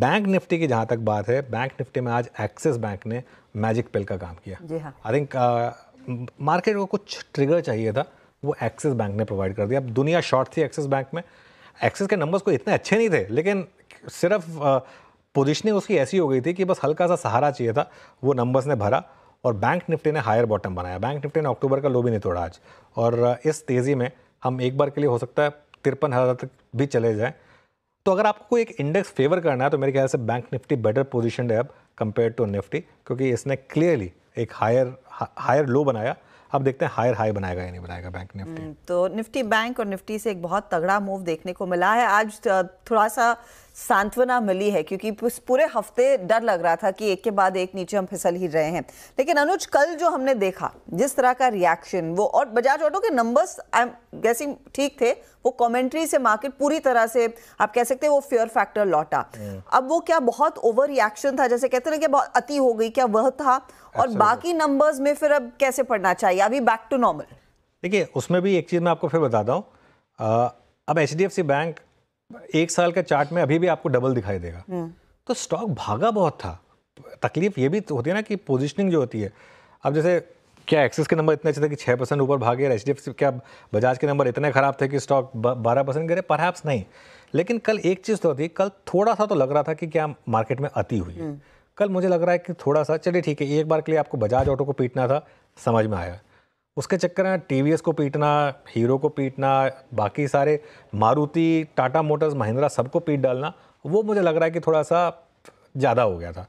Bank Nifty की जहाँ तक बात है बैंक निफ्टी में आज एक्सिस बैंक ने मैजिक पिल का काम किया जी आई थिंक मार्केट को कुछ ट्रिगर चाहिए था वो एक्सिस बैंक ने प्रोवाइड कर दिया अब दुनिया शॉर्ट थी एक्सिस बैंक में एक्सिस के नंबर्स को इतने अच्छे नहीं थे लेकिन सिर्फ पोजिशनिंग uh, उसकी ऐसी हो गई थी कि बस हल्का सा सहारा चाहिए था वो नंबर्स ने भरा और बैंक निफ्टी ने हायर बॉटम बनाया बैंक निफ्टी ने अक्टूबर का लो भी नहीं तोड़ा आज और uh, इस तेज़ी में हम एक बार के लिए हो सकता है तिरपन हज़ार तक भी चले जाएँ तो अगर आपको कोई एक इंडेक्स फेवर करना है तो मेरे ख्याल से बैंक निफ्टी बेटर पोजिशन है अब कंपेयर टू निफ्टी क्योंकि इसने क्लियरली एक हायर हायर लो बनाया अब देखते हैं हायर हाई बनाएगा या नहीं बनाएगा बैंक निफ्टी हम्म, तो निफ्टी बैंक और निफ्टी से एक बहुत तगड़ा मूव देखने को मिला है आज थोड़ा सा सांत्वना मिली है क्योंकि पूरे हफ्ते डर लग रहा था कि एक के बाद एक नीचे हम फिसल ही रहे हैं लेकिन अनुज कल जो हमने देखा जिस तरह का रिएक्शन वो और बजाज ऑटो के नंबर्स आई एम गेसिंग ठीक थे वो कमेंट्री से मार्केट पूरी तरह से आप कह सकते हैं वो फेयर फैक्टर लौटा हम्म। अब वो क्या बहुत ओवर रिएक्शन था जैसे कहते ना कि बहुत अति हो गई क्या वह था और बाकी नंबर्स में फिर अब कैसे पढ़ना चाहिए अभी बैक टू नॉर्मल देखिए उसमें भी एक चीज़ मैं आपको फिर बताता हूँ अब एच बैंक एक साल का चार्ट में अभी भी आपको डबल दिखाई देगा हम्म। तो स्टॉक भागा बहुत था तकलीफ ये भी तो होती है ना कि पोजिशनिंग जो होती है अब जैसे क्या एक्सिस के नंबर इतने अच्छे थे कि छः परसेंट ऊपर भागे एच डी क्या बजाज के नंबर इतने ख़राब थे कि स्टॉक बारह परसेंट गिरे परहैप्स नहीं लेकिन कल एक चीज़ तो होती है कल थोड़ा सा तो लग रहा था कि क्या मार्केट में अति हुई हम्म। कल मुझे लग रहा है कि थोड़ा सा चलिए ठीक है एक बार के लिए आपको बजाज ऑटो को पीटना था समझ में आया उसके चक्कर में टी को पीटना हीरो को पीटना बाकी सारे मारुति टाटा मोटर्स महिंद्रा सबको पीट डालना वो मुझे लग रहा है कि थोड़ा सा ज़्यादा हो गया था